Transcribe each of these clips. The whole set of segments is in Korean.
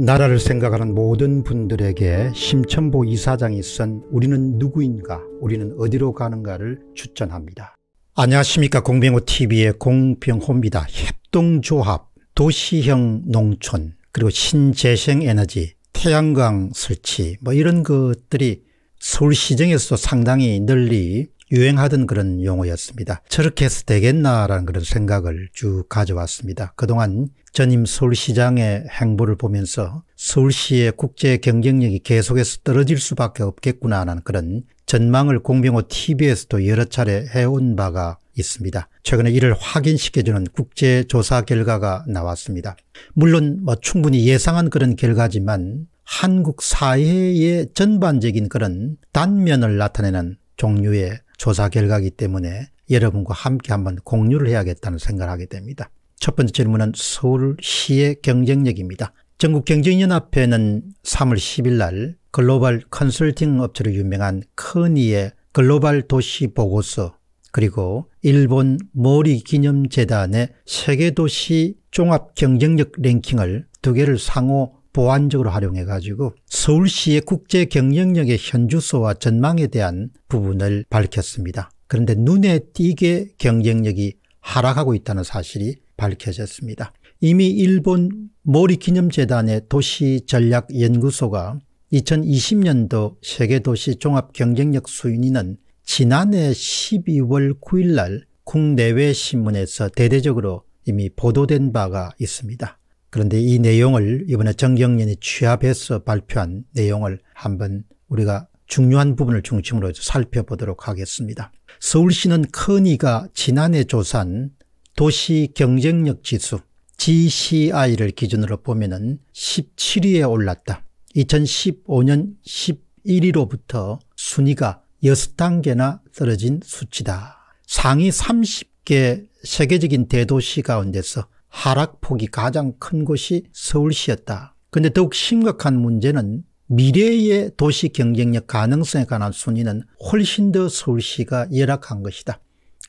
나라를 생각하는 모든 분들에게 심천보 이사장이 쓴 우리는 누구인가 우리는 어디로 가는가를 추천합니다. 안녕하십니까 공병호TV의 공병호입니다. 협동조합, 도시형 농촌, 그리고 신재생에너지, 태양광 설치 뭐 이런 것들이 서울시정에서도 상당히 널리 유행하던 그런 용어였습니다. 저렇게 해서 되겠나라는 그런 생각을 쭉 가져왔습니다. 그동안 전임 서울시장의 행보를 보면서 서울시의 국제 경쟁력이 계속해서 떨어질 수밖에 없겠구나하는 그런 전망을 공병호 TV에서도 여러 차례 해온 바가 있습니다. 최근에 이를 확인시켜주는 국제조사 결과가 나왔습니다. 물론 뭐 충분히 예상한 그런 결과지만 한국 사회의 전반적인 그런 단면을 나타내는 종류의 조사 결과이기 때문에 여러분과 함께 한번 공유를 해야겠다는 생각을 하게 됩니다. 첫 번째 질문은 서울시의 경쟁력입니다. 전국경쟁연합회는 3월 10일 날 글로벌 컨설팅 업체로 유명한 커니의 글로벌 도시 보고서 그리고 일본 머리 기념재단의 세계도시 종합 경쟁력 랭킹을 두 개를 상호 보완적으로 활용해 가지고 서울시의 국제 경쟁력의 현주소와 전망에 대한 부분을 밝혔습니다. 그런데 눈에 띄게 경쟁력이 하락하고 있다는 사실이 밝혀졌습니다. 이미 일본 모리기념재단의 도시전략연구소가 2020년도 세계도시 종합경쟁력 수인위는 지난해 12월 9일 날 국내외 신문에서 대대적으로 이미 보도된 바가 있습니다. 그런데 이 내용을 이번에 정경련이 취합해서 발표한 내용을 한번 우리가 중요한 부분을 중심으로 살펴보도록 하겠습니다. 서울시는 커니가 지난해 조사한 도시 경쟁력 지수 GCI를 기준으로 보면 은 17위에 올랐다. 2015년 11위로부터 순위가 6단계나 떨어진 수치다. 상위 30개 세계적인 대도시 가운데서 하락폭이 가장 큰 곳이 서울시였다. 근데 더욱 심각한 문제는 미래의 도시 경쟁력 가능성에 관한 순위는 훨씬 더 서울시가 열악한 것이다.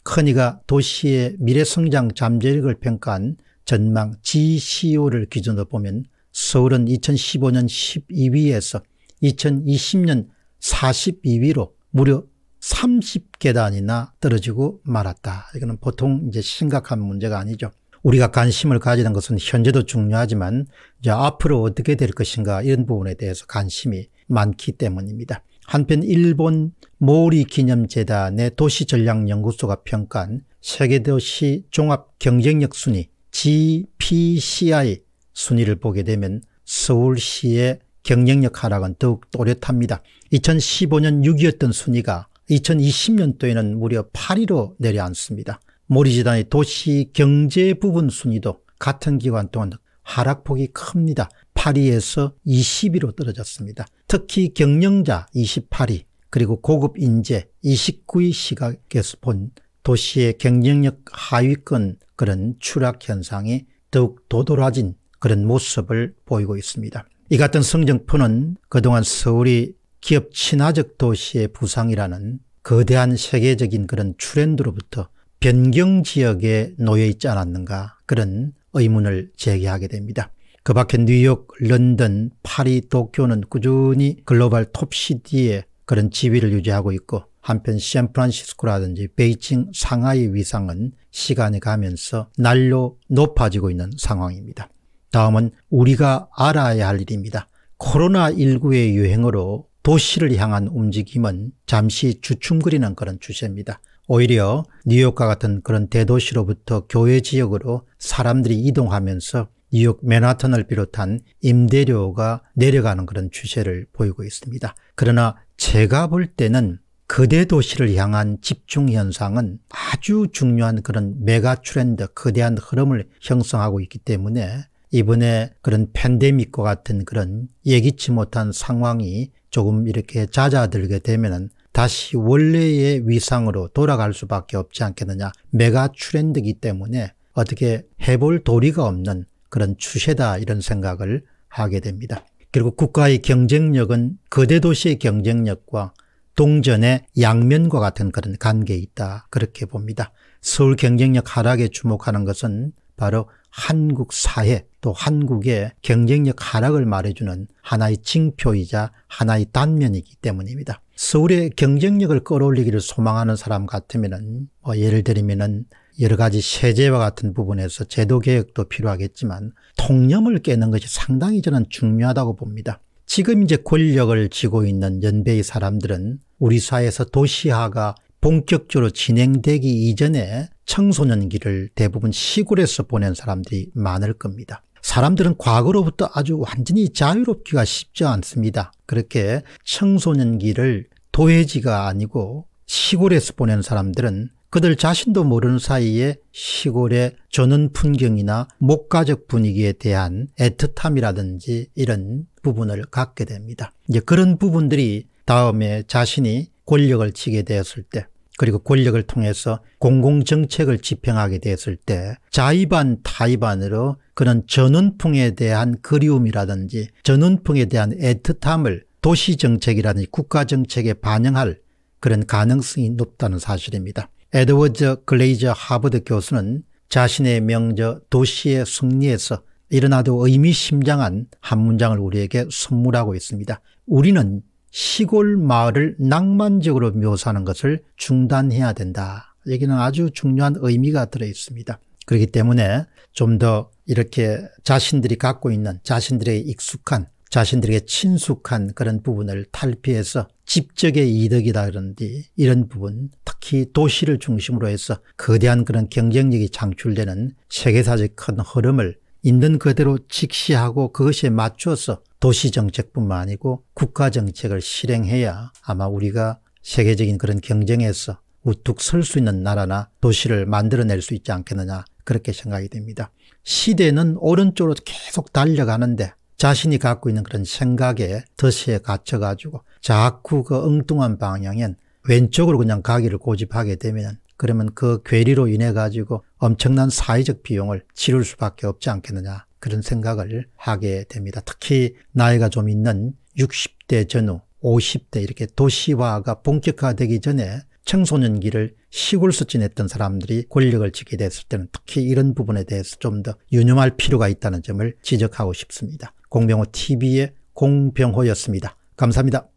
커니가 도시의 미래성장 잠재력을 평가한 전망 GCO를 기준으로 보면 서울은 2015년 12위에서 2020년 42위로 무려 30계단이나 떨어지고 말았다. 이거는 보통 이제 심각한 문제가 아니죠. 우리가 관심을 가지는 것은 현재도 중요하지만 이제 앞으로 어떻게 될 것인가 이런 부분에 대해서 관심이 많기 때문입니다. 한편 일본 모리 기념재단의 도시전략연구소가 평가한 세계도시 종합경쟁력 순위 GPCI 순위를 보게 되면 서울시의 경쟁력 하락은 더욱 또렷합니다. 2015년 6위였던 순위가 2020년도에는 무려 8위로 내려앉습니다. 모리지단의 도시 경제 부분 순위도 같은 기간 동안 하락폭이 큽니다. 8위에서 20위로 떨어졌습니다. 특히 경영자 28위 그리고 고급 인재 29위 시각에서 본 도시의 경쟁력 하위권 그런 추락 현상이 더욱 도돌아진 그런 모습을 보이고 있습니다. 이 같은 성정표는 그동안 서울이 기업 친화적 도시의 부상이라는 거대한 세계적인 그런 트렌드로부터 변경 지역에 놓여 있지 않았는가 그런 의문을 제기하게 됩니다. 그 밖에 뉴욕, 런던, 파리, 도쿄는 꾸준히 글로벌 톱시티에 그런 지위를 유지하고 있고 한편 샌프란시스코라든지 베이징, 상하이 위상은 시간이 가면서 날로 높아지고 있는 상황입니다. 다음은 우리가 알아야 할 일입니다. 코로나19의 유행으로 도시를 향한 움직임은 잠시 주춤거리는 그런 추세입니다. 오히려 뉴욕과 같은 그런 대도시로부터 교외 지역으로 사람들이 이동하면서 뉴욕 맨하탄을 비롯한 임대료가 내려가는 그런 추세를 보이고 있습니다. 그러나 제가 볼 때는 거대 도시를 향한 집중 현상은 아주 중요한 그런 메가 트렌드, 거대한 흐름을 형성하고 있기 때문에 이번에 그런 팬데믹과 같은 그런 예기치 못한 상황이 조금 이렇게 잦아들게 되면은 다시 원래의 위상으로 돌아갈 수밖에 없지 않겠느냐. 메가 트렌드이기 때문에 어떻게 해볼 도리가 없는 그런 추세다 이런 생각을 하게 됩니다. 결국 국가의 경쟁력은 거대 도시의 경쟁력과 동전의 양면과 같은 그런 관계에 있다 그렇게 봅니다. 서울 경쟁력 하락에 주목하는 것은 바로 한국 사회 또 한국의 경쟁력 하락을 말해주는 하나의 징표이자 하나의 단면이기 때문입니다. 서울의 경쟁력을 끌어올리기를 소망하는 사람 같으면뭐 예를 들면 여러 가지 세제와 같은 부분에서 제도 개혁도 필요하겠지만 통념을 깨는 것이 상당히 저는 중요하다고 봅니다. 지금 이제 권력을 쥐고 있는 연배의 사람들은 우리 사회에서 도시화가 본격적으로 진행되기 이전에 청소년기를 대부분 시골에서 보낸 사람들이 많을 겁니다. 사람들은 과거로부터 아주 완전히 자유롭기가 쉽지 않습니다. 그렇게 청소년기를 도회지가 아니고 시골에서 보낸 사람들은 그들 자신도 모르는 사이에 시골의 전원 풍경이나 목가적 분위기에 대한 애틋함이라든지 이런 부분을 갖게 됩니다. 이제 그런 부분들이 다음에 자신이 권력을 치게 되었을 때 그리고 권력을 통해서 공공정책을 집행하게 됐을 때 자의반 타의반으로 그런 전원풍에 대한 그리움이라든지 전원풍에 대한 애틋함을 도시정책이라든지 국가정책에 반영할 그런 가능성이 높다는 사실입니다. 에드워즈 글레이저 하버드 교수는 자신의 명저 도시의 승리에서 일어나도 의미심장한 한 문장을 우리에게 선물하고 있습니다. 우리는 시골 마을을 낭만적으로 묘사하는 것을 중단해야 된다. 여기는 아주 중요한 의미가 들어 있습니다. 그렇기 때문에 좀 더 이렇게 자신들이 갖고 있는 자신들의 익숙한 자신들에게 친숙한 그런 부분을 탈피해서 집적의 이득이다 그런데 이런 부분 특히 도시를 중심으로 해서 거대한 그런 경쟁력이 창출되는 세계사적 큰 흐름을 있는 그대로 직시하고 그것에 맞춰서 도시정책뿐만 아니고 국가정책을 실행해야 아마 우리가 세계적인 그런 경쟁에서 우뚝 설 수 있는 나라나 도시를 만들어낼 수 있지 않겠느냐 그렇게 생각이 됩니다. 시대는 오른쪽으로 계속 달려가는데 자신이 갖고 있는 그런 생각에 덫에 갇혀가지고 자꾸 그 엉뚱한 방향엔 왼쪽으로 그냥 가기를 고집하게 되면 그러면 그 괴리로 인해 가지고 엄청난 사회적 비용을 치를 수밖에 없지 않겠느냐 그런 생각을 하게 됩니다. 특히 나이가 좀 있는 60대 전후 50대 이렇게 도시화가 본격화되기 전에 청소년기를 시골서 지냈던 사람들이 권력을 지게 됐을 때는 특히 이런 부분에 대해서 좀 더 유념할 필요가 있다는 점을 지적하고 싶습니다. 공병호 TV의 공병호였습니다. 감사합니다.